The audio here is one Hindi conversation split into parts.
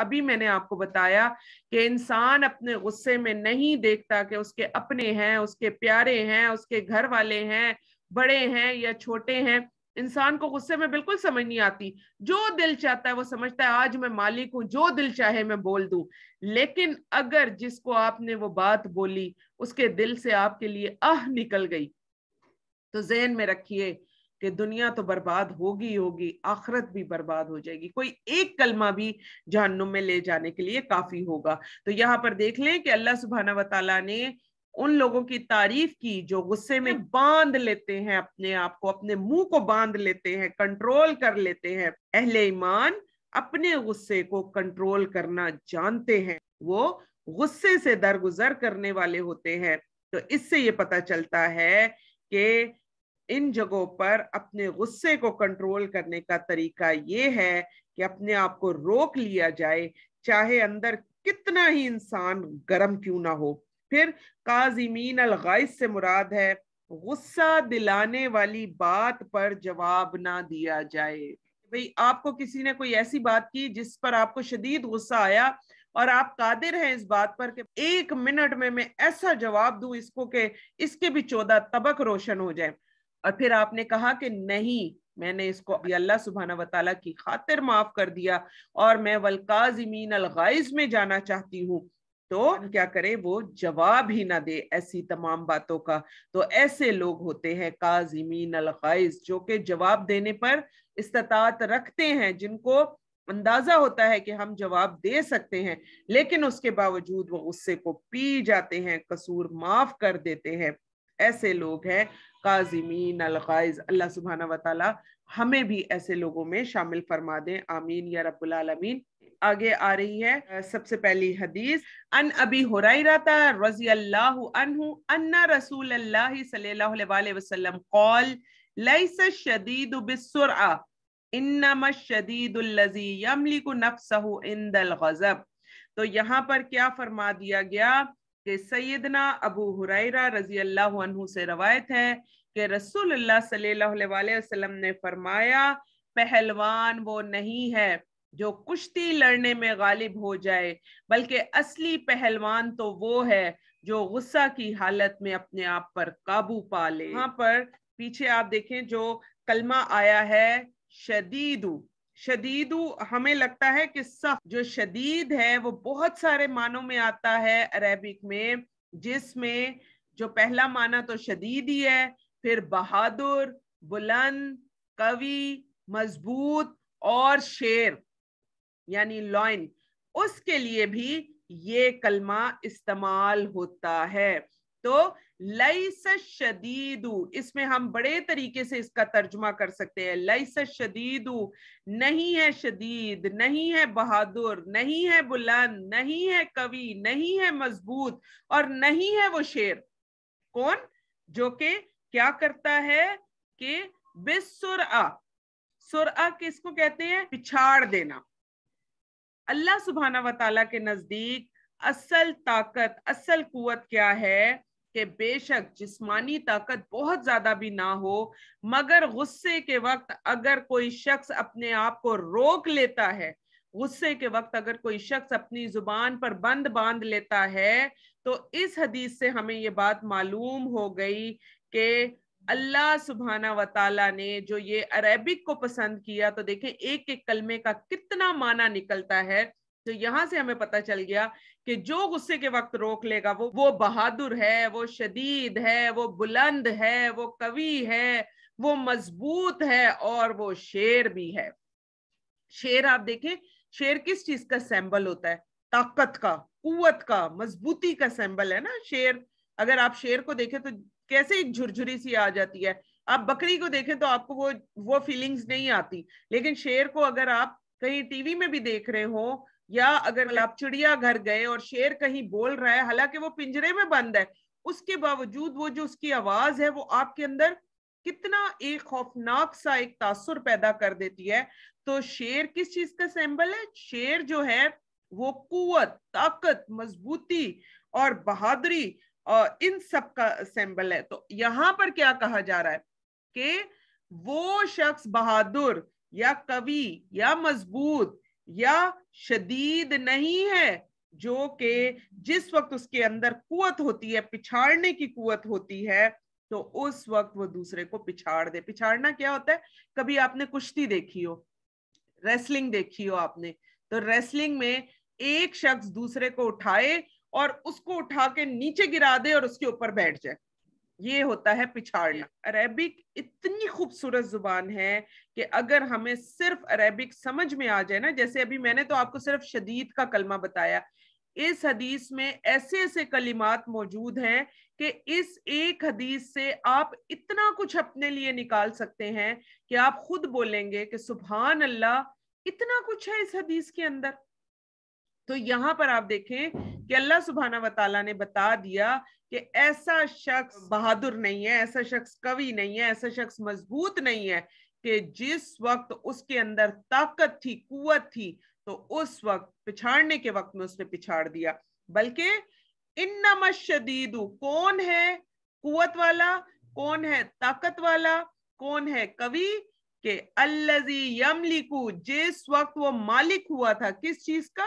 अभी मैंने आपको बताया कि इंसान अपने गुस्से में नहीं देखता कि उसके अपने हैं उसके प्यारे हैं उसके घर वाले हैं बड़े हैं या छोटे हैं इंसान को गुस्से में बिल्कुल समझ नहीं आती जो दिल चाहता है वो समझता है आज मैं मालिक हूं जो दिल चाहे मैं बोल दू लेकिन अगर जिसको आपने वो बात बोली उसके दिल से आपके लिए आह निकल गई तो जहन में रखिए कि दुनिया तो बर्बाद होगी होगी आखरत भी बर्बाद हो जाएगी कोई एक कलमा भी जहनुम में ले जाने के लिए काफी होगा तो यहाँ पर देख लें कि अल्लाह सुबहाना वाली ने उन लोगों की तारीफ की जो गुस्से में हम्म। बांध लेते हैं अपने आप को अपने मुंह को बांध लेते हैं कंट्रोल कर लेते हैं अहले ईमान अपने गुस्से को कंट्रोल करना जानते हैं वो गुस्से से दरगुजर करने वाले होते हैं तो इससे ये पता चलता है कि इन जगहों पर अपने गुस्से को कंट्रोल करने का तरीका ये है कि अपने आप को रोक लिया जाए चाहे अंदर कितना ही इंसान गर्म क्यों ना हो फिर काजिमीन अलगाइस से मुराद है गुस्सा दिलाने वाली बात पर जवाब ना दिया जाए भाई आपको किसी ने कोई ऐसी बात की जिस पर आपको शदीद गुस्सा आया और आप कादिर हैं इस बात पर कि एक मिनट में मैं ऐसा जवाब दूं इसको कि इसके भी चौदह तबक रोशन हो जाए और फिर आपने कहा कि नहीं मैंने इसको अल्लाह सुबहाना वाली की खातिर माफ कर दिया और मैं वलकाजमीन अलगाइज में जाना चाहती हूँ तो क्या करे वो जवाब ही ना दे ऐसी तमाम बातों का तो ऐसे लोग होते हैं काजमीन अलगाइज जो कि जवाब देने पर इस्तात रखते हैं जिनको अंदाजा होता है कि हम जवाब दे सकते हैं लेकिन उसके बावजूद वो गुस्से को पी जाते हैं कसूर माफ कर देते हैं ऐसे लोग हैं काजिमीन अलगाइज अल्लाह सुबहाना वाली हमें भी ऐसे लोगों में शामिल फरमा दें आमीन या रब्बुल आलमीन आगे आ रही है सबसे पहली हदीस अन अबी हुराई रहता रजी अल्लाह अनहु अन्ना रसूल अल्लाह सल्लल्लाहु अलैहि वसल्लम कौल लैस शदीद बिसुरआ इन्नम शदीद लजी यमलिकु नफ्सहु इंदल गजब तो यहाँ पर क्या फरमा दिया गया कि सैदना अबू हुरैरा रजी अल्लाह से रवायत है कि रसूल वसल्लम ने फरमाया पहलवान वो नहीं है जो कुश्ती लड़ने में गालिब हो जाए बल्कि असली पहलवान तो वो है जो गुस्सा की हालत में अपने आप पर काबू पा ले यहाँ पर पीछे आप देखें जो कलमा आया है शदीदू शदीद हमें लगता है कि सख्त जो शदीद है वो बहुत सारे मानों में आता है अरेबिक में जिसमें जो पहला माना तो शदीद ही है फिर बहादुर बुलंद कवि मजबूत और शेर यानी लॉइन उसके लिए भी ये कलमा इस्तेमाल होता है तो लईस शदीदू इसमें हम बड़े तरीके से इसका तर्जमा कर सकते हैं लईस शदीदू नहीं है शदीद नहीं है बहादुर नहीं है बुलंद नहीं है कवि नहीं है मजबूत और नहीं है वो शेर कौन जो कि क्या करता है कि बिसुरआ सुरआ किसको कहते हैं पिछाड़ देना अल्लाह सुबहाना वाली के नजदीक असल ताकत असल कुत क्या है कि बेशक जिस्मानी ताकत बहुत ज्यादा भी ना हो मगर गुस्से के वक्त अगर कोई शख्स अपने आप को रोक लेता है गुस्से के वक्त अगर कोई शख्स अपनी जुबान पर बंद बांध लेता है तो इस हदीस से हमें ये बात मालूम हो गई कि अल्लाह सुबहाना वाली ने जो ये अरेबिक को पसंद किया तो देखें एक एक कलमे का कितना माना निकलता है तो यहां से हमें पता चल गया कि जो गुस्से के वक्त रोक लेगा वो वो बहादुर है वो शदीद है वो बुलंद है वो कवि है वो मजबूत है और वो शेर भी है शेर आप देखें शेर किस चीज का सैंबल होता है ताकत का कुत का मजबूती का सैंबल है ना शेर अगर आप शेर को देखें तो कैसे एक झुरझुरी सी आ जाती है आप बकरी को देखें तो आपको वो वो फीलिंग्स नहीं आती लेकिन शेर को अगर आप कहीं टीवी में भी देख रहे हो या अगर आप चिड़िया घर गए और शेर कहीं बोल रहा है हालांकि वो पिंजरे में बंद है उसके बावजूद वो जो उसकी आवाज है वो आपके अंदर कितना एक खौफनाक सा एक तासुर पैदा कर देती है तो शेर किस चीज का सैम्बल है शेर जो है वो कुत ताकत मजबूती और बहादुरी और इन सब का सैम्बल है तो यहाँ पर क्या कहा जा रहा है कि वो शख्स बहादुर या कवि या मजबूत या शदीद नहीं है जो कि जिस वक्त उसके अंदर कुत होती है पिछाड़ने की कुत होती है तो उस वक्त वो दूसरे को पिछाड़ दे पिछाड़ना क्या होता है कभी आपने कुश्ती देखी हो रेसलिंग देखी हो आपने तो रेसलिंग में एक शख्स दूसरे को उठाए और उसको उठा के नीचे गिरा दे और उसके ऊपर बैठ जाए ये होता है पिछाड़ना अरेबिक इतनी खूबसूरत जुबान है कि अगर हमें सिर्फ अरेबिक समझ में आ जाए ना जैसे अभी मैंने तो आपको सिर्फ शदीद का कलमा बताया इस हदीस में ऐसे ऐसे कलिमात मौजूद हैं कि इस एक हदीस से आप इतना कुछ अपने लिए निकाल सकते हैं कि आप खुद बोलेंगे कि सुबहान अल्लाह इतना कुछ है इस हदीस के अंदर तो यहां पर आप देखें कि अल्लाह सुबहाना वताला ने बता दिया कि ऐसा शख्स बहादुर नहीं है ऐसा शख्स कवि नहीं है ऐसा शख्स मजबूत नहीं है कि जिस वक्त उसके अंदर ताकत थी कुत थी तो उस वक्त पिछाड़ने के वक्त में उसने पिछाड़ दिया बल्कि इन शदीदू कौन है कुत वाला कौन है ताकत वाला कौन है कवि के अल्लाजी यमलिकू जिस वक्त वो मालिक हुआ था किस चीज का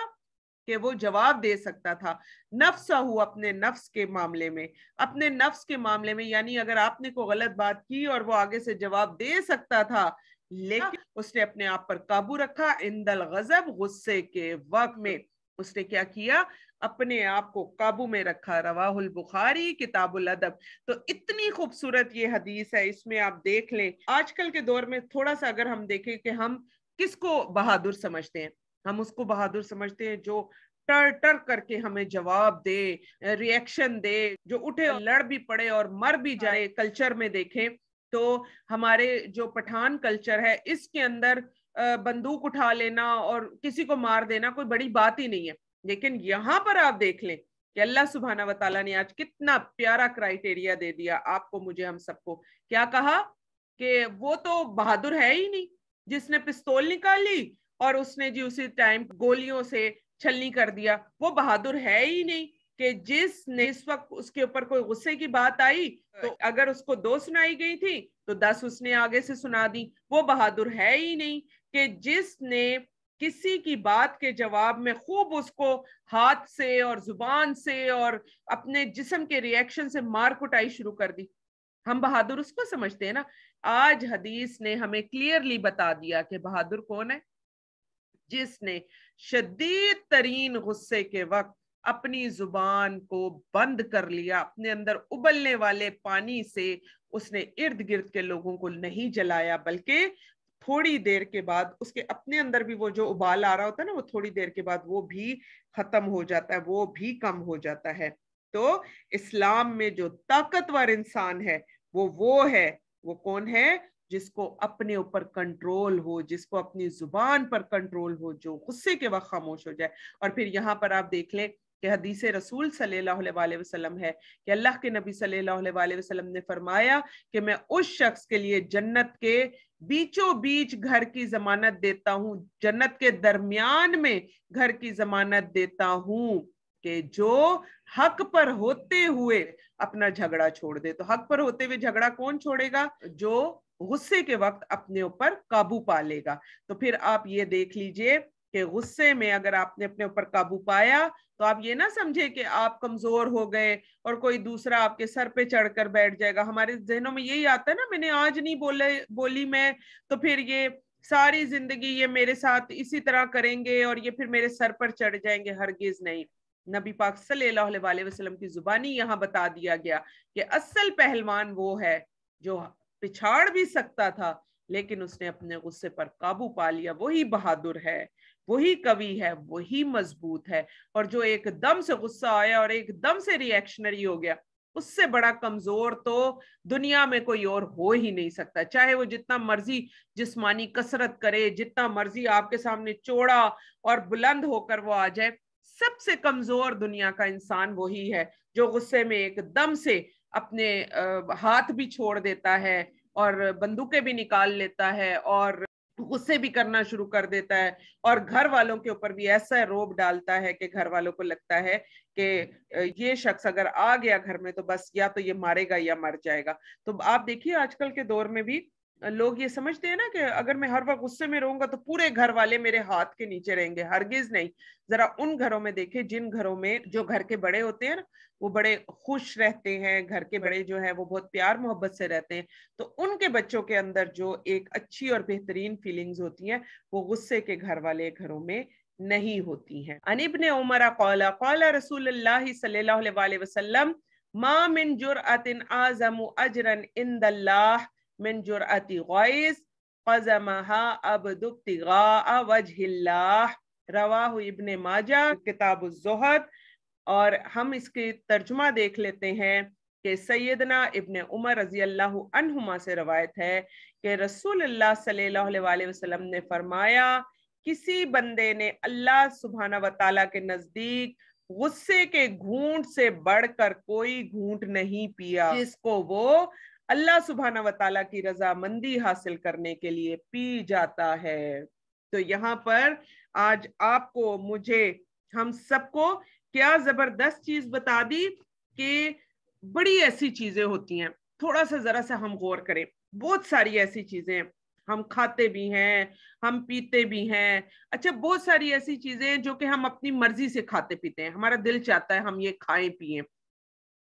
कि वो जवाब दे सकता था नफ्स हो अपने नफ्स के मामले में अपने नफ्स के मामले में यानी अगर आपने को गलत बात की और वो आगे से जवाब दे सकता था लेकिन हाँ। उसने अपने आप पर काबू रखा इंदल गजब गुस्से के वक्त में उसने क्या किया अपने आप को काबू में रखा रवाहुल बुखारी किताबुल अदब तो इतनी खूबसूरत ये हदीस है इसमें आप देख लें आजकल के दौर में थोड़ा सा अगर हम देखें कि हम किसको बहादुर समझते हैं हम उसको बहादुर समझते हैं जो टर टर करके हमें जवाब दे रिएक्शन दे जो उठे लड़ भी पड़े और मर भी जाए कल्चर हाँ। में देखें तो हमारे जो पठान कल्चर है इसके अंदर बंदूक उठा लेना और किसी को मार देना कोई बड़ी बात ही नहीं है लेकिन यहाँ पर आप देख लें कि अल्लाह सुबहाना वाली ने आज कितना प्यारा क्राइटेरिया दे दिया आपको मुझे हम सबको क्या कहा कि वो तो बहादुर है ही नहीं जिसने पिस्तौल निकाल ली और उसने जी उसी टाइम गोलियों से छलनी कर दिया वो बहादुर है ही नहीं कि जिसने इस वक्त उसके ऊपर कोई गुस्से की बात आई तो अगर उसको दो सुनाई गई थी तो दस उसने आगे से सुना दी वो बहादुर है ही नहीं कि जिसने किसी की बात के जवाब में खूब उसको हाथ से और जुबान से और अपने जिसम के रिएक्शन से मार कुटाई शुरू कर दी हम बहादुर उसको समझते हैं ना आज हदीस ने हमें क्लियरली बता दिया कि बहादुर कौन है जिसने शदीद तरीन गुस्से के वक्त अपनी जुबान को बंद कर लिया अपने अंदर उबलने वाले पानी से उसने इर्द गिर्द के लोगों को नहीं जलाया बल्कि थोड़ी देर के बाद उसके अपने अंदर भी वो जो उबाल आ रहा होता है ना वो थोड़ी देर के बाद वो भी खत्म हो जाता है वो भी कम हो जाता है तो इस्लाम में जो ताकतवर इंसान है वो वो है वो कौन है जिसको अपने ऊपर कंट्रोल हो जिसको अपनी जुबान पर कंट्रोल हो जो गुस्से के वक्त खामोश हो जाए और फिर यहाँ पर आप देख लें कि हदीस रसूल सल्लल्लाहु वसलम है कि अल्लाह के नबी सल्लल्लाहु वसलम ने फरमाया कि मैं उस शख्स के लिए जन्नत के बीचों बीच घर की जमानत देता हूँ जन्नत के दरमियान में घर की जमानत देता हूँ कि जो हक पर होते हुए अपना झगड़ा छोड़ दे तो हक पर होते हुए झगड़ा कौन छोड़ेगा जो गुस्से के वक्त अपने ऊपर काबू पा लेगा तो फिर आप ये देख लीजिए कि गुस्से में अगर आपने अपने ऊपर काबू पाया तो आप ये ना समझे कि आप कमजोर हो गए और कोई दूसरा आपके सर पे चढ़कर बैठ जाएगा हमारे जहनों में यही आता है ना मैंने आज नहीं बोले बोली मैं तो फिर ये सारी जिंदगी ये मेरे साथ इसी तरह करेंगे और ये फिर मेरे सर पर चढ़ जाएंगे हरगिज नहीं नबी पाक सल्लल्लाहु अलैहि वसल्लम की जुबानी यहाँ बता दिया गया कि असल पहलवान वो है जो पिछाड़ भी सकता था लेकिन उसने अपने गुस्से पर काबू पा लिया वही बहादुर है वही कवि है वही मजबूत है और जो एकदम से गुस्सा आया और एकदम से रिएक्शनरी हो गया उससे बड़ा कमजोर तो दुनिया में कोई और हो ही नहीं सकता चाहे वो जितना मर्जी जिस्मानी कसरत करे जितना मर्जी आपके सामने चौड़ा और बुलंद होकर वो आ जाए सबसे कमजोर दुनिया का इंसान वही है जो गुस्से में एकदम से अपने हाथ भी छोड़ देता है और बंदूकें भी निकाल लेता है और गुस्से भी करना शुरू कर देता है और घर वालों के ऊपर भी ऐसा रोब डालता है कि घर वालों को लगता है कि ये शख्स अगर आ गया घर में तो बस या तो ये मारेगा या मर जाएगा तो आप देखिए आजकल के दौर में भी लोग ये समझते हैं ना कि अगर मैं हर वक्त गुस्से में रहूंगा तो पूरे घर वाले मेरे हाथ के नीचे रहेंगे हरगिज नहीं जरा उन घरों में देखे जिन घरों में जो घर के बड़े होते हैं ना वो बड़े खुश रहते हैं घर के बड़े जो है वो बहुत प्यार मोहब्बत से रहते हैं तो उनके बच्चों के अंदर जो एक अच्छी और बेहतरीन फीलिंग्स होती हैं वो गुस्से के घर वाले घरों में नहीं होती हैं अनिबन उमर कौला कौला रसूल सल्ला मामिन जुर आजम अजरन इंदल्लाह من جرأة غيث قزمها عبد ابتغاء وجه الله रवाह इबन माजा किताब जहद और हम इसकी तर्जुमा देख लेते हैं कि सैदना इबन उमर रजी अल्लाह अनहुमा से रवायत है कि रसूल अल्लाह सल्लल्लाहु अलैहि वसल्लम ने फरमाया किसी बंदे ने अल्लाह सुबहाना व ताला के नज़दीक गुस्से के घूंट से बढ़कर कोई घूंट नहीं पिया जिसको वो अल्लाह सुबहाना वताला की रजामंदी हासिल करने के लिए पी जाता है तो यहाँ पर आज आपको मुझे हम सबको क्या जबरदस्त चीज बता दी कि बड़ी ऐसी चीजें होती हैं थोड़ा सा जरा सा हम गौर करें बहुत सारी ऐसी चीजें हम खाते भी हैं हम पीते भी हैं अच्छा बहुत सारी ऐसी चीजें जो कि हम अपनी मर्जी से खाते पीते हैं हमारा दिल चाहता है हम ये खाएं पिए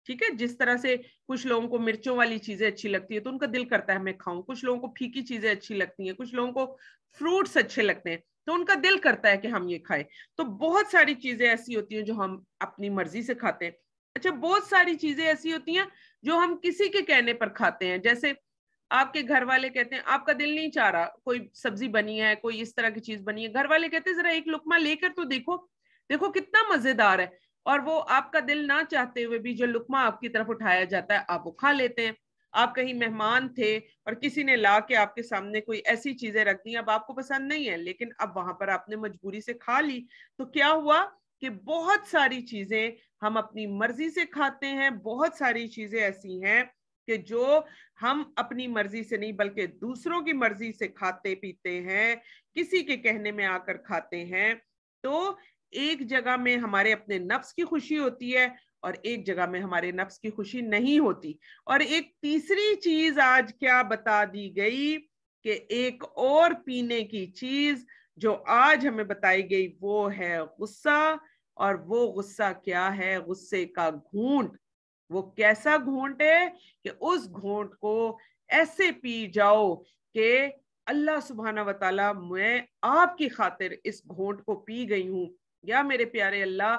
ठीक है जिस तरह से कुछ लोगों को मिर्चों वाली चीजें अच्छी लगती है तो उनका दिल करता है मैं खाऊं कुछ लोगों को फीकी चीजें अच्छी लगती हैं कुछ लोगों को फ्रूट्स अच्छे लगते हैं तो उनका दिल करता है कि हम ये खाएं तो बहुत सारी चीजें ऐसी होती हैं जो हम अपनी मर्जी से खाते हैं अच्छा बहुत सारी चीजें ऐसी होती हैं जो हम किसी के कहने पर खाते हैं जैसे आपके घर वाले कहते हैं आपका दिल नहीं चाह रहा कोई सब्जी बनी है कोई इस तरह की चीज बनी है घर वाले कहते हैं जरा एक लुकमा लेकर तो देखो देखो कितना मजेदार है और वो आपका दिल ना चाहते हुए भी जो लुकमा आपकी तरफ उठाया जाता है आप वो खा लेते हैं आप कहीं मेहमान थे और किसी ने ला के आपके सामने कोई ऐसी चीजें रख दी अब आपको पसंद नहीं है लेकिन अब वहां पर आपने मजबूरी से खा ली तो क्या हुआ कि बहुत सारी चीजें हम अपनी मर्जी से खाते हैं बहुत सारी चीजें ऐसी हैं कि जो हम अपनी मर्जी से नहीं बल्कि दूसरों की मर्जी से खाते पीते हैं किसी के कहने में आकर खाते हैं तो एक जगह में हमारे अपने नफ्स की खुशी होती है और एक जगह में हमारे नफ्स की खुशी नहीं होती और एक तीसरी चीज आज क्या बता दी गई कि एक और पीने की चीज जो आज हमें बताई गई वो है गुस्सा और वो गुस्सा क्या है गुस्से का घूंट वो कैसा घूंट है कि उस घूंट को ऐसे पी जाओ कि अल्लाह सुबहाना वाली मैं आपकी खातिर इस घोंट को पी गई हूँ या मेरे प्यारे अल्लाह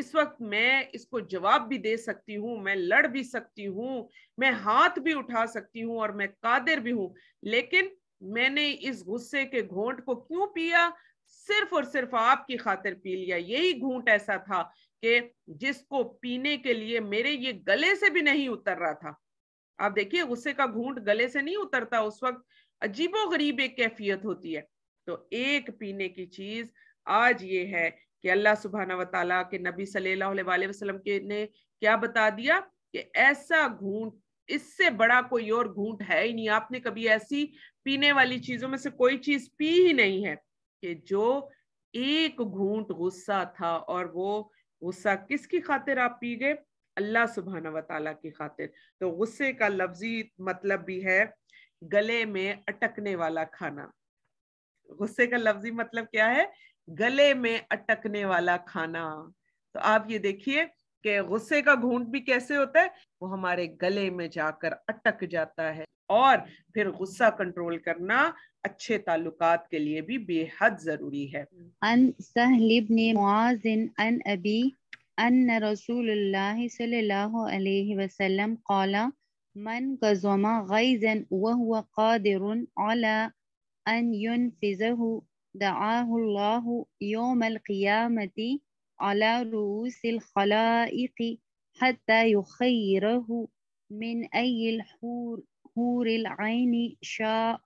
इस वक्त मैं इसको जवाब भी दे सकती हूँ मैं लड़ भी सकती हूँ मैं हाथ भी उठा सकती हूँ और मैं कादिर भी हूँ लेकिन मैंने इस गुस्से के घोंट को क्यों पिया सिर्फ और सिर्फ आपकी खातिर पी लिया यही घूंट ऐसा था कि जिसको पीने के लिए मेरे ये गले से भी नहीं उतर रहा था आप देखिए गुस्से का घूंट गले से नहीं उतरता उस वक्त अजीबो गरीब एक कैफियत होती है तो एक पीने की चीज आज ये है कि अल्लाह सुबहाना वाली के नबी सल्लल्लाहु के ने क्या बता दिया कि ऐसा घूंट इससे बड़ा कोई और घूंट है ही नहीं आपने कभी ऐसी पीने वाली चीजों में से कोई चीज पी ही नहीं है कि जो एक घूंट गुस्सा था और वो गुस्सा किसकी खातिर आप पी गए अल्लाह सुबहाना वाली की खातिर तो गुस्से का लफ्जी मतलब भी है गले में अटकने वाला खाना गुस्से का लफ्जी मतलब क्या है गले में अटकने वाला खाना तो आप ये देखिए कि गुस्से का घूंट भी कैसे होता है वो हमारे गले में जाकर अटक जाता है और फिर गुस्सा कंट्रोल करना अच्छे ताल्लुकात के लिए भी बेहद जरूरी है अन सहल ने मुआजिन अन अबी अन रसूलुल्लाह सल्लल्लाहु अलैहि वसल्लम कौला من كظم غيظا وهو قادر على أن ينفذه دعاه الله يوم القيامة على رؤوس الخلائق حتى يخيره من أي الحور حور العين شاء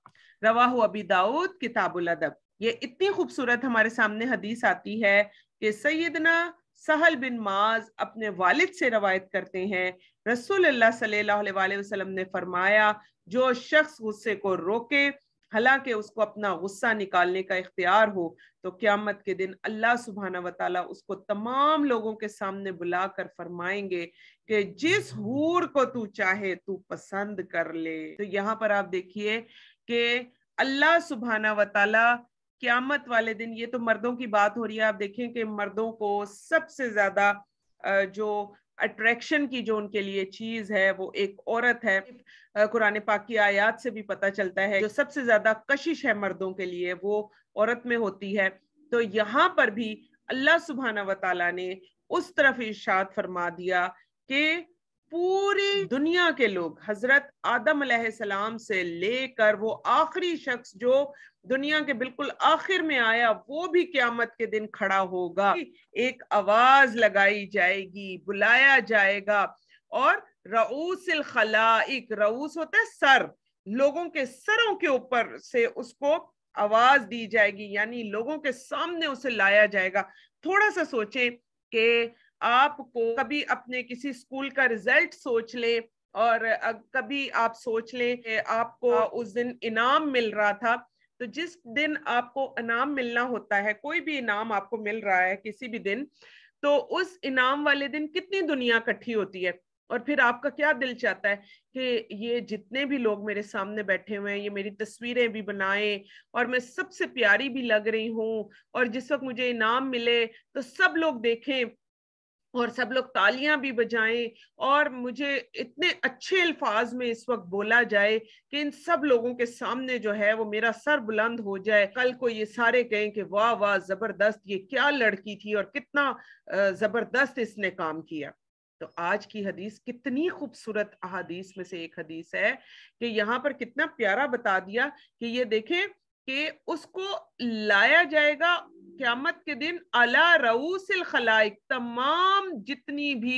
رواه أبي داود كتاب الأدب ये इतनी खूबसूरत हमारे सामने हदीस आती है कि सैदना सहल बिन माज अपने वालिद से रवायत करते हैं रसूल सल्लल्लाहु अलैहि वसल्लम ने फरमाया जो शख्स गुस्से को रोके हालांकि उसको अपना गुस्सा निकालने का इख्तियार हो तो क्यामत के दिन अल्लाह सुबहाना वाली उसको तमाम लोगों के सामने बुला कर फरमाएंगे कि जिस हूर को तू चाहे तू पसंद कर ले तो यहाँ पर आप देखिए कि अल्लाह सुबहाना वाली क्यामत वाले दिन ये तो मर्दों की बात हो रही है आप देखें कि मर्दों को सबसे ज्यादा जो अट्रैक्शन की जो उनके लिए चीज है वो एक औरत है कुरान पाक की आयात से भी पता चलता है जो सबसे ज्यादा कशिश है मर्दों के लिए वो औरत में होती है तो यहाँ पर भी अल्लाह सुबहाना व ने उस तरफ इर्शाद फरमा दिया कि पूरी दुनिया के लोग हजरत आदम सलाम से लेकर वो आखिरी शख्स जो दुनिया के बिल्कुल आखिर में आया वो भी क्यामत के दिन खड़ा होगा एक आवाज लगाई जाएगी बुलाया जाएगा और रऊसिल एक रऊस होता है सर लोगों के सरों के ऊपर से उसको आवाज दी जाएगी यानी लोगों के सामने उसे लाया जाएगा थोड़ा सा सोचें कि आपको कभी अपने किसी स्कूल का रिजल्ट सोच लें और कभी आप सोच लें कि आपको उस दिन इनाम मिल रहा था तो जिस दिन आपको इनाम मिलना होता है कोई भी इनाम आपको मिल रहा है किसी भी दिन तो उस इनाम वाले दिन कितनी दुनिया इकट्ठी होती है और फिर आपका क्या दिल चाहता है कि ये जितने भी लोग मेरे सामने बैठे हुए हैं ये मेरी तस्वीरें भी बनाए और मैं सबसे प्यारी भी लग रही हूँ और जिस वक्त मुझे इनाम मिले तो सब लोग देखें और सब लोग तालियां भी बजाएं और मुझे इतने अच्छे अल्फाज में इस वक्त बोला जाए कि इन सब लोगों के सामने जो है वो मेरा सर बुलंद हो जाए कल को ये सारे कहें कि वाह वाह जबरदस्त ये क्या लड़की थी और कितना जबरदस्त इसने काम किया तो आज की हदीस कितनी खूबसूरत अहादीस में से एक हदीस है कि यहाँ पर कितना प्यारा बता दिया कि ये देखें कि उसको लाया जाएगा क्यामत के दिन अला रऊसिल खलाइक तमाम जितनी भी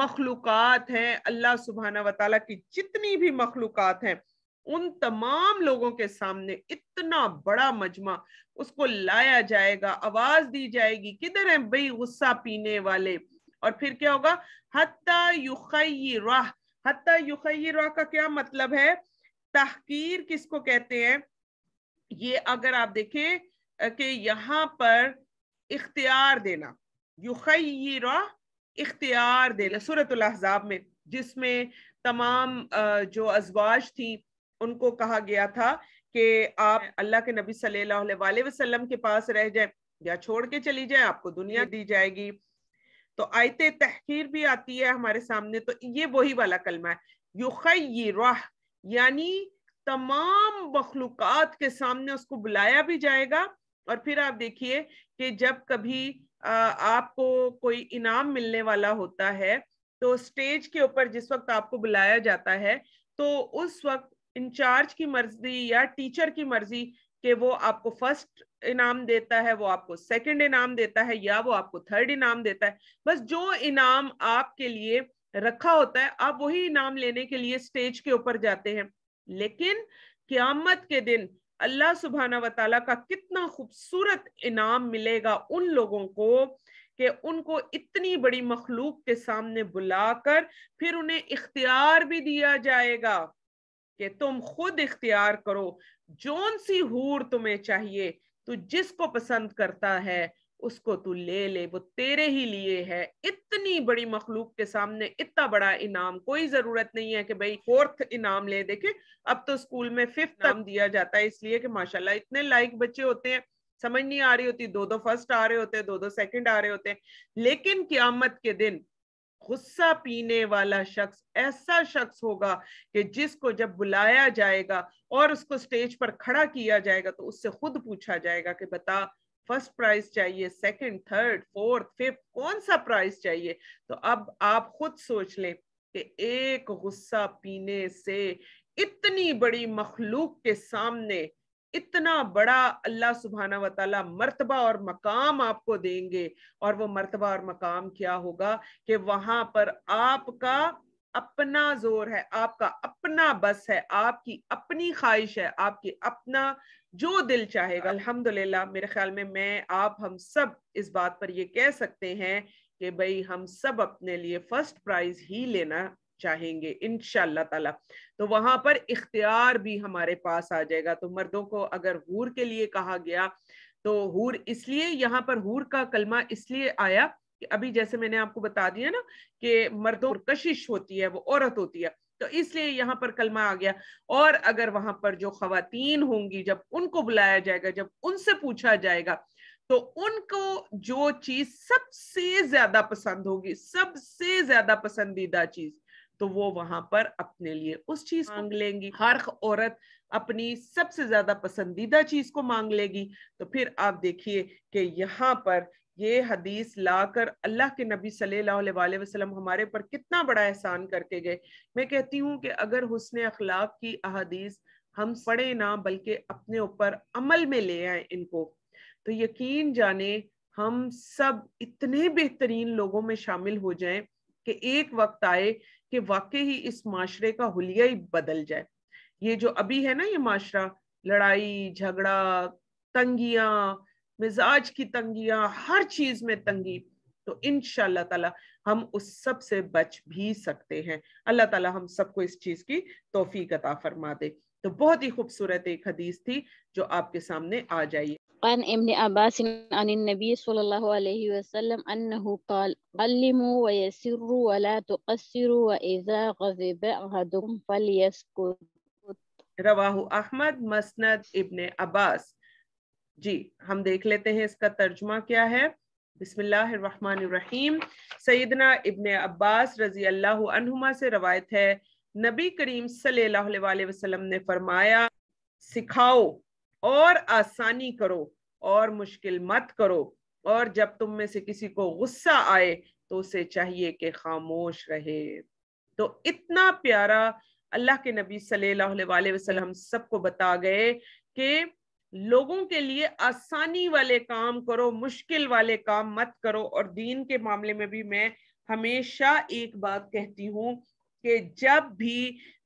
मखलूक़ात हैं अल्लाह सुबहाना वाली की जितनी भी मखलूक़ात हैं उन तमाम लोगों के सामने इतना बड़ा मजमा उसको लाया जाएगा आवाज दी जाएगी किधर है भाई गुस्सा पीने वाले और फिर क्या होगा हत्ता युखी राह हत्ता युखी राह का क्या मतलब है तहकीर किसको कहते हैं ये अगर आप देखें कि यहाँ पर इख्तियार देना युरा इख्तियार देना सूरत अहजाब में जिसमें तमाम जो अजवाज थी उनको कहा गया था कि आप अल्लाह के नबी सल्लल्लाहु वसलम के पास रह जाए या छोड़ के चली जाए आपको दुनिया दी जाएगी तो आयत तहकीर भी आती है हमारे सामने तो ये वही वाला कलमा है युरा यानी तमाम मखलूक के सामने उसको बुलाया भी जाएगा और फिर आप देखिए कि जब कभी आपको कोई इनाम मिलने वाला होता है तो स्टेज के ऊपर जिस वक्त आपको बुलाया जाता है तो उस वक्त इंचार्ज की मर्जी या टीचर की मर्जी कि वो आपको फर्स्ट इनाम देता है वो आपको सेकंड इनाम देता है या वो आपको थर्ड इनाम देता है बस जो इनाम आपके लिए रखा होता है आप वही इनाम लेने के लिए स्टेज के ऊपर जाते हैं लेकिन क्यामत के दिन अल्लाह सुबहाना वाली का कितना खूबसूरत इनाम मिलेगा उन लोगों को कि उनको इतनी बड़ी मखलूक के सामने बुलाकर फिर उन्हें इख्तियार भी दिया जाएगा कि तुम खुद इख्तियार करो जोन सी हूर तुम्हें चाहिए तो जिसको पसंद करता है उसको तू ले ले वो तेरे ही लिए है इतनी बड़ी मखलूक के सामने इतना बड़ा इनाम कोई जरूरत नहीं है कि भाई फोर्थ इनाम ले देखे अब तो स्कूल में फिफ्थ इनाम हाँ। दिया जाता है इसलिए कि माशाल्लाह इतने लाइक बच्चे होते हैं समझ नहीं आ रही होती दो दो फर्स्ट आ रहे होते हैं दो दो सेकंड आ रहे होते हैं लेकिन क्यामत के दिन गुस्सा पीने वाला शख्स ऐसा शख्स होगा कि जिसको जब बुलाया जाएगा और उसको स्टेज पर खड़ा किया जाएगा तो उससे खुद पूछा जाएगा कि बता फर्स्ट प्राइज चाहिए सेकेंड थर्ड फोर्थ फिफ्थ कौन सा प्राइज चाहिए तो अब आप खुद सोच लें कि एक गुस्सा पीने से इतनी बड़ी मखलूक के सामने इतना बड़ा अल्लाह सुबहाना वाली मरतबा और मकाम आपको देंगे और वो मरतबा और मकाम क्या होगा कि वहां पर आपका अपना जोर है आपका अपना बस है आपकी अपनी ख्वाहिश है आपकी अपना जो दिल चाहेगा अल्हम्दुलिल्लाह मेरे ख्याल में मैं आप हम सब इस बात पर ये कह सकते हैं कि भाई हम सब अपने लिए फर्स्ट प्राइज ही लेना चाहेंगे इन ताला तो वहां पर इख्तियार भी हमारे पास आ जाएगा तो मर्दों को अगर हूर के लिए कहा गया तो हूर इसलिए यहाँ पर हूर का कलमा इसलिए आया कि अभी जैसे मैंने आपको बता दिया ना कि मर्दों कशिश होती है वो औरत होती है तो इसलिए यहाँ पर कलमा आ गया और अगर वहां पर जो खातन होंगी जब उनको बुलाया जाएगा जब उनसे पूछा जाएगा तो उनको जो चीज सबसे ज्यादा पसंद होगी सबसे ज्यादा पसंदीदा चीज तो वो वहां पर अपने लिए उस चीज हाँ। मांग लेंगी हर औरत अपनी सबसे ज्यादा पसंदीदा चीज को मांग लेगी तो फिर आप देखिए कि यहाँ पर ये हदीस लाकर अल्लाह के नबी सल्लल्लाहु वसल्लम हमारे पर कितना बड़ा एहसान करके गए मैं कहती हूँ कि अगर हुसन अखलाक की अदीस हम पढ़े ना बल्कि अपने ऊपर अमल में ले आए इनको तो यकीन जाने हम सब इतने बेहतरीन लोगों में शामिल हो जाएं कि एक वक्त आए कि वाकई ही इस माशरे का हुलिया ही बदल जाए ये जो अभी है ना ये माशरा लड़ाई झगड़ा तंगियां मिजाज की तंगियां हर चीज में तंगी तो इन ताला हम उस सब से बच भी सकते हैं अल्लाह ताला हम सबको इस चीज की तोफीक अता फरमा दे तो बहुत ही खूबसूरत एक हदीस थी जो आपके सामने आ जाइए عن ابن عباس عن النبي صلى الله عليه وسلم أنه قال علموا ويسروا ولا تقصروا وإذا غضب أحدكم فليسكت رواه أحمد مسند ابن عباس जी हम देख लेते हैं इसका तर्जमा क्या है बिस्मिल्लाम सईदना इबन अब्बास रजी अल्लाह से रवायत है नबी करीम सल्लल्लाहु अलैहि वसल्लम ने फरमाया सिखाओ और आसानी करो और मुश्किल मत करो और जब तुम में से किसी को गुस्सा आए तो उसे चाहिए कि खामोश रहे तो इतना प्यारा अल्लाह के नबी सल्लल्लाहु अलैहि वसल्लम सबको बता गए कि लोगों के लिए आसानी वाले काम करो मुश्किल वाले काम मत करो और दीन के मामले में भी मैं हमेशा एक बात कहती हूँ कि जब भी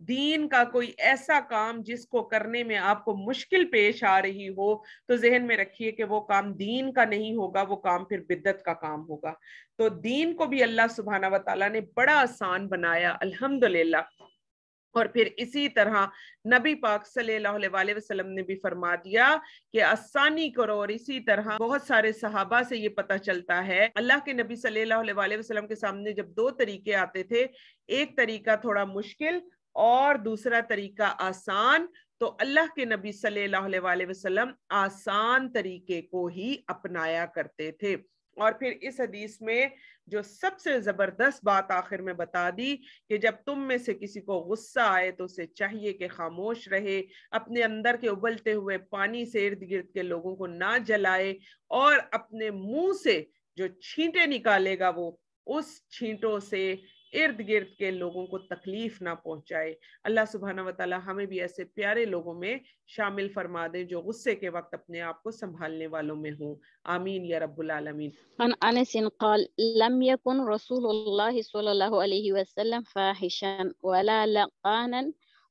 दीन का कोई ऐसा काम जिसको करने में आपको मुश्किल पेश आ रही हो तो जहन में रखिए कि वो काम दीन का नहीं होगा वो काम फिर बिद्दत का काम होगा तो दीन को भी अल्लाह सुबहाना वाली ने बड़ा आसान बनाया अल्हम्दुलिल्लाह और फिर इसी तरह नबी पाक सल्लल्लाहु वसल्लम ने भी फरमा दिया कि आसानी करो और इसी तरह बहुत सारे सहाबा से ये पता चलता है अल्लाह के नबी सल्लल्लाहु वसल्लम के सामने जब दो तरीके आते थे एक तरीका थोड़ा मुश्किल और दूसरा तरीका आसान तो अल्लाह के नबी सल्लल्लाहु वसल्लम आसान तरीके को ही अपनाया करते थे और फिर इस हदीस में जो सबसे ज़बरदस्त बात आखिर में बता दी कि जब तुम में से किसी को गुस्सा आए तो उसे चाहिए कि खामोश रहे अपने अंदर के उबलते हुए पानी से इर्द गिर्द के लोगों को ना जलाए और अपने मुंह से जो छींटे निकालेगा वो उस छींटों से इर्द गिर्द के लोगों को तकलीफ ना पहुंचाए अल्लाह सुबहाना वाली हमें भी ऐसे प्यारे लोगों में शामिल फरमा दें जो गुस्से के वक्त अपने आप को संभालने वालों में हों आमीन या रबालमीन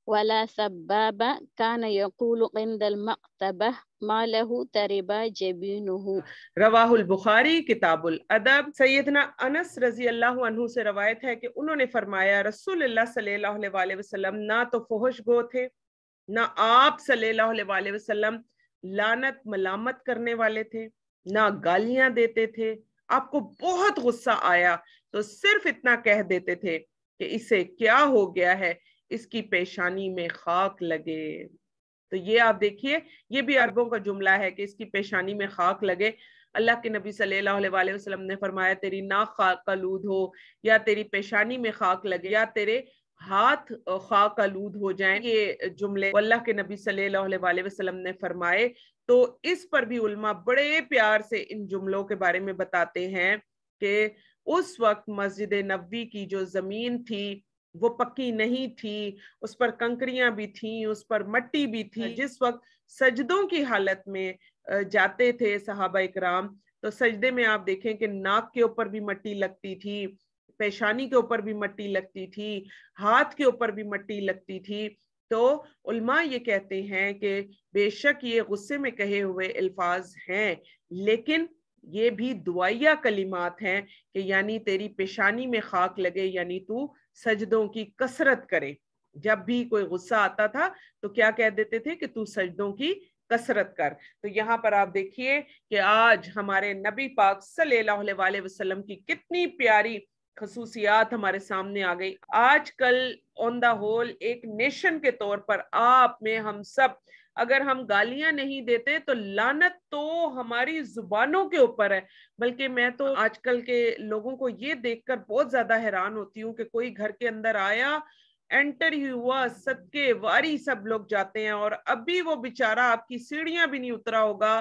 ولا سباب كان يقول عند المكتبة ما له تربا جبينه رواه البخاری किताब अदब सैदना अनस रजी अल्लाह अनहु से रवायत है कि उन्होंने फरमाया रसूल अल्लाह सल्लल्लाहु अलैहि वसल्लम ना तो फोहश गो थे ना आप सल्लल्लाहु अलैहि वसल्लम लानत मलामत करने वाले थे ना गालियां देते थे आपको बहुत गुस्सा आया तो सिर्फ इतना कह देते थे कि इसे क्या हो गया है इसकी पेशानी में खाक लगे तो ये आप देखिए ये भी अरबों का जुमला है कि इसकी पेशानी में खाक लगे अल्लाह के नबी सल्लल्लाहु अलैहि वसल्लम ने फरमाया तेरी नाक खाक आलूद हो या तेरी पेशानी में खाक लगे या तेरे हाथ खाक आलूद हो जाए ये जुमले अल्लाह के नबी सल्लल्लाहु अलैहि वसल्लम ने फरमाए तो इस पर भी उल्मा बड़े प्यार से इन जुमलों के बारे में बताते हैं कि उस वक्त मस्जिद नबी की जो ज़मीन थी वो पक्की नहीं थी उस पर कंकरियां भी थी उस पर मट्टी भी थी हाँ जिस वक्त सजदों की हालत में जाते थे सहाबा इकराम तो सजदे में आप देखें कि नाक के ऊपर भी मट्टी लगती थी पेशानी के ऊपर भी मट्टी लगती थी हाथ के ऊपर भी मट्टी लगती थी तो उल्मा ये कहते हैं कि बेशक ये गुस्से में कहे हुए अल्फाज हैं लेकिन ये भी दुआया कलिमात हैं कि यानी तेरी पेशानी में खाक लगे यानी तू सजदों की कसरत करे जब भी कोई गुस्सा आता था तो क्या कह देते थे कि तू सजदों की कसरत कर तो यहाँ पर आप देखिए कि आज हमारे नबी पाक सल्लल्लाहु वसल्लम की कितनी प्यारी खसूसियात हमारे सामने आ गई आजकल ऑन द होल एक नेशन के तौर पर आप में हम सब अगर हम गालियां नहीं देते तो लानत तो हमारी जुबानों के ऊपर है बल्कि मैं तो आजकल के लोगों को ये देखकर बहुत ज्यादा हैरान होती हूँ कि कोई घर के अंदर आया एंटर ही हुआ सबके वारी सब लोग जाते हैं और अभी वो बेचारा आपकी सीढ़ियां भी नहीं उतरा होगा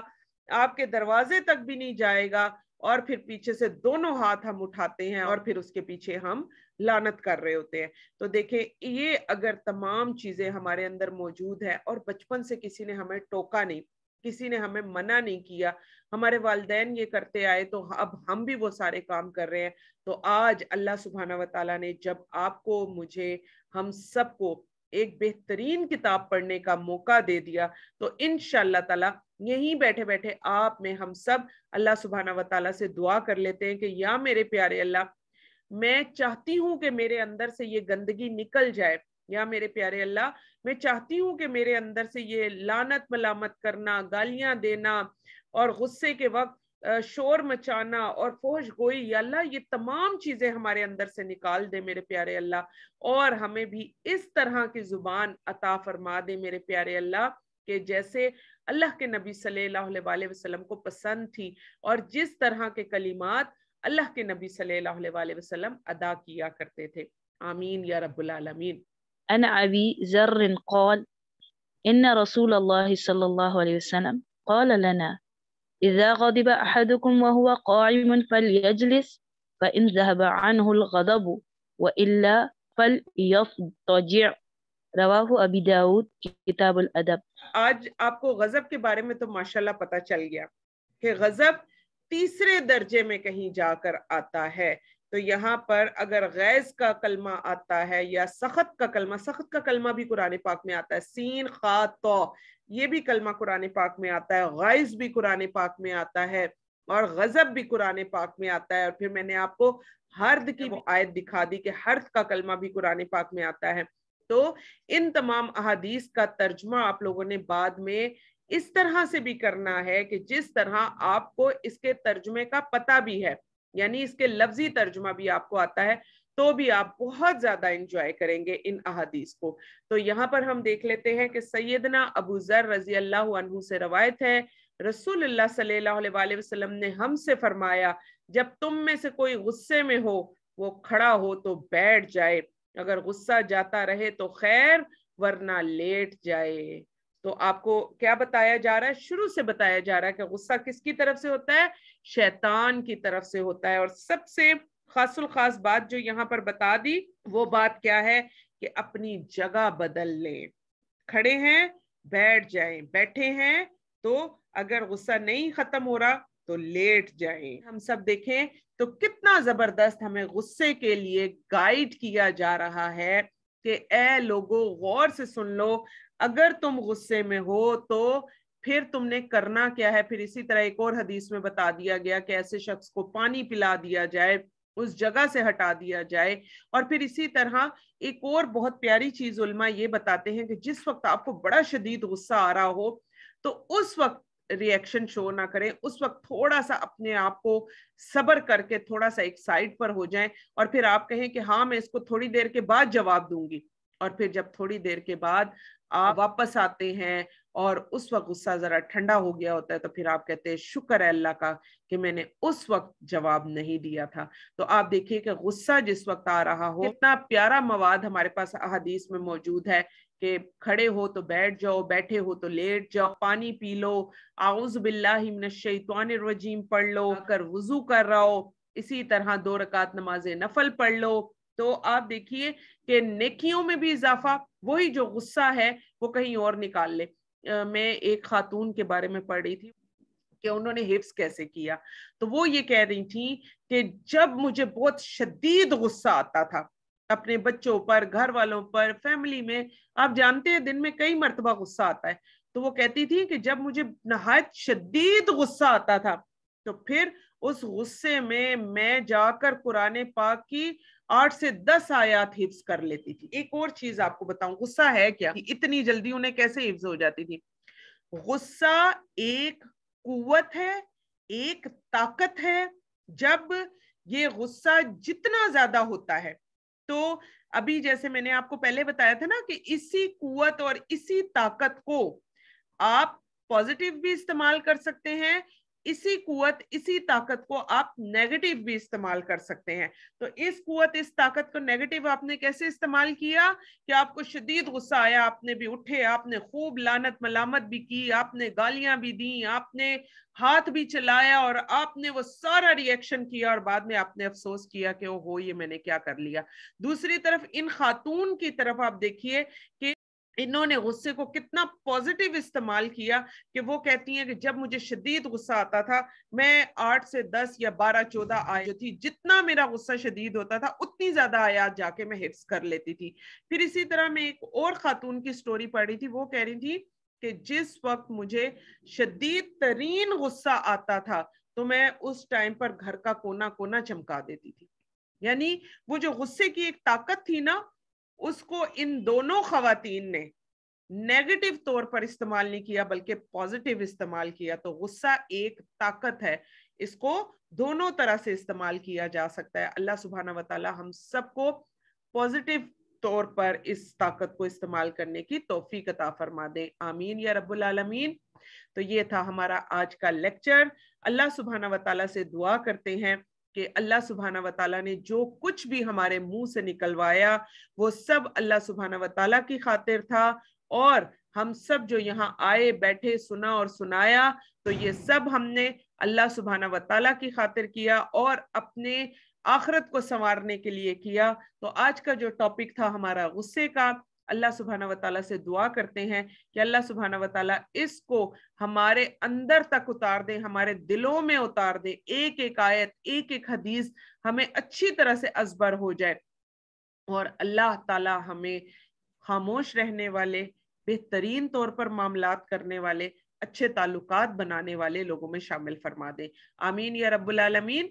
आपके दरवाजे तक भी नहीं जाएगा और फिर पीछे से दोनों हाथ हम उठाते हैं और फिर उसके पीछे हम लानत कर रहे होते हैं तो देखें ये अगर तमाम चीज़ें हमारे अंदर मौजूद है और बचपन से किसी ने हमें टोका नहीं किसी ने हमें मना नहीं किया हमारे वालदे ये करते आए तो अब हम भी वो सारे काम कर रहे हैं तो आज अल्लाह सुबहाना वाली ने जब आपको मुझे हम सबको एक बेहतरीन किताब पढ़ने का मौका दे दिया तो इन ताला यहीं बैठे बैठे आप में हम सब अल्लाह सुबहाना वाली से दुआ कर लेते हैं कि या मेरे प्यारे अल्लाह मैं चाहती हूँ कि मेरे अंदर से ये गंदगी निकल जाए या मेरे प्यारे अल्लाह मैं चाहती हूँ कि मेरे अंदर से ये लानत मलामत करना गालियाँ देना और गुस्से के वक्त शोर मचाना और फोश गोई अल्लाह ये तमाम चीज़ें हमारे अंदर से निकाल दे मेरे प्यारे अल्लाह और हमें भी इस तरह की ज़ुबान अता फरमा दे मेरे प्यारे अल्लाह के जैसे अल्लाह के नबी सल्लल्लाहु अलैहि वसल्लम को पसंद थी और जिस तरह के कलीमात अल्लाह के नबी सल्लल्लाहु अलैहि वसल्लम अदा किया करते थे आमीन या रबालमीन अन अबी जर قال إن رسول الله صلى الله عليه وسلم قال لنا إذا غضب أحدكم وهو قائم فليجلس فإن ذهب عنه الغضب وإلا فليضطجع रवाहु अबी दाऊद किताबुल अदब आज आपको गजब के बारे में तो माशाल्लाह पता चल गया कि गजब तीसरे दर्जे में कहीं जाकर आता है तो यहाँ पर अगर गैज का कलमा आता है या सख्त का कलमा सख्त का कलमा भी कुरान पाक में आता है सीन खा तो ये भी कलमा कुरान पाक में आता है गैज भी कुरान पाक में आता है और गजब भी कुरान पाक में आता है और फिर मैंने आपको हर्द की आयत दिखा दी कि हर्द का कलमा भी कुरान पाक में आता है तो इन तमाम अहादीस का तर्जमा आप लोगों ने बाद में इस तरह से भी करना है कि जिस तरह आपको इसके तर्जुमे का पता भी है यानी इसके लफ्जी तर्जुमा भी आपको आता है तो भी आप बहुत ज्यादा इंजॉय करेंगे इन अहादीस को तो यहाँ पर हम देख लेते हैं कि सैदना अबू जर रजी अल्लाह से रवायत है रसूल सल्लाम ने हमसे फरमाया जब तुम में से कोई गुस्से में हो वो खड़ा हो तो बैठ जाए अगर गुस्सा जाता रहे तो खैर वरना लेट जाए तो आपको क्या बताया जा रहा है शुरू से बताया जा रहा है कि गुस्सा किसकी तरफ से होता है शैतान की तरफ से होता है और सबसे खासुल खास बात जो यहाँ पर बता दी वो बात क्या है कि अपनी जगह बदल लें खड़े हैं बैठ जाएं बैठे हैं तो अगर गुस्सा नहीं खत्म हो रहा तो लेट जाएं हम सब देखें तो कितना जबरदस्त हमें गुस्से के लिए गाइड किया जा रहा है कि ए लोगों गौर से सुन लो अगर तुम गुस्से में हो तो फिर तुमने करना क्या है फिर इसी तरह एक और हदीस में बता दिया गया कि ऐसे शख्स को पानी पिला दिया जाए उस जगह से हटा दिया जाए और फिर इसी तरह एक और बहुत प्यारी चीज उलमा ये बताते हैं कि जिस वक्त आपको बड़ा शदीद गुस्सा आ रहा हो तो उस वक्त रिएक्शन शो ना करें उस वक्त थोड़ा सा अपने आप को सबर करके थोड़ा सा एक साइड पर हो जाएं और फिर आप कहें कि हाँ मैं इसको थोड़ी देर के बाद जवाब दूंगी और फिर जब थोड़ी देर के बाद आप वापस आते हैं और उस वक्त गुस्सा ज़रा ठंडा हो गया होता है तो फिर आप कहते हैं शुक्र है अल्लाह का कि मैंने उस वक्त जवाब नहीं दिया था तो आप देखिए कि गुस्सा जिस वक्त आ रहा हो इतना प्यारा मवाद हमारे पास अहदीस में मौजूद है कि खड़े हो तो बैठ जाओ बैठे हो तो लेट जाओ पानी पी लो आउज बिल्लाजीम पढ़ लो कर वजू कर रहा हो इसी तरह दो रकात नमाज नफल पढ़ लो तो आप देखिए कि नेकियों में भी इजाफा वही जो गुस्सा है वो कहीं और निकाल ले मैं एक खातून के बारे में पढ़ रही थी कि उन्होंने हिप्स कैसे किया तो वो ये कह रही थी कि जब मुझे बहुत शदीद गुस्सा आता था अपने बच्चों पर घर वालों पर फैमिली में आप जानते हैं दिन में कई मरतबा गुस्सा आता है तो वो कहती थी कि जब मुझे नहायत शदीद गुस्सा आता था तो फिर उस गुस्से में मैं जाकर कुरान पाक की आठ से दस आयात हिफ्स कर लेती थी एक और चीज आपको बताऊं गुस्सा है क्या इतनी जल्दी उन्हें कैसे हिफ्स हो जाती थी गुस्सा एक कुवत है एक ताकत है जब ये गुस्सा जितना ज्यादा होता है तो अभी जैसे मैंने आपको पहले बताया था ना कि इसी कुवत और इसी ताकत को आप पॉजिटिव भी इस्तेमाल कर सकते हैं इसी कुत इसी ताकत को आप नेगेटिव भी इस्तेमाल कर सकते हैं तो इस कुत इस ताकत को नेगेटिव आपने कैसे इस्तेमाल किया कि आपको शदीद गुस्सा आया आपने भी उठे आपने खूब लानत मलामत भी की आपने गालियां भी दी आपने हाथ भी चलाया और आपने वो सारा रिएक्शन किया और बाद में आपने अफसोस किया कि हो ये मैंने क्या कर लिया दूसरी तरफ इन खातून की तरफ आप देखिए कि इन्होंने गुस्से को कितना पॉजिटिव इस्तेमाल किया कि वो कहती हैं कि जब मुझे शदीद गुस्सा आता था मैं आठ से दस या बारह चौदह आयत थी जितना मेरा गुस्सा शदीद होता था उतनी ज़्यादा आयात जाके मैं हिफ्स कर लेती थी फिर इसी तरह मैं एक और खातून की स्टोरी पढ़ी थी वो कह रही थी कि जिस वक्त मुझे शदीद तरीन गुस्सा आता था तो मैं उस टाइम पर घर का कोना कोना चमका देती थी यानी वो जो गुस्से की एक ताकत थी ना उसको इन दोनों खातन ने नेगेटिव तौर पर इस्तेमाल नहीं किया बल्कि पॉजिटिव इस्तेमाल किया तो गुस्सा एक ताकत है इसको दोनों तरह से इस्तेमाल किया जा सकता है अल्लाह सुबहाना वाली हम सबको पॉजिटिव तौर पर इस ताकत को इस्तेमाल करने की तोफ़ी कता फरमा दे आमीन या रबुल आलमीन तो ये था हमारा आज का लेक्चर अल्लाह सुबहाना वाली से दुआ करते हैं कि अल्लाह सुबहाना वताला ने जो कुछ भी हमारे मुंह से निकलवाया वो सब अल्लाह सुबहाना वताला की खातिर था और हम सब जो यहाँ आए बैठे सुना और सुनाया तो ये सब हमने अल्लाह सुबहाना वताला की खातिर किया और अपने आखरत को संवारने के लिए किया तो आज का जो टॉपिक था हमारा गुस्से का अल्लाह सुबहाना वाली से दुआ करते हैं कि अल्लाह सुबहाना वाली इसको हमारे अंदर तक उतार दे हमारे दिलों में उतार दे एक एक आयत एक एक हदीस हमें अच्छी तरह से असबर हो जाए और अल्लाह ताला हमें खामोश रहने वाले बेहतरीन तौर पर मामला करने वाले अच्छे ताल्लुकात बनाने वाले लोगों में शामिल फरमा दे आमीन या रबुलमीन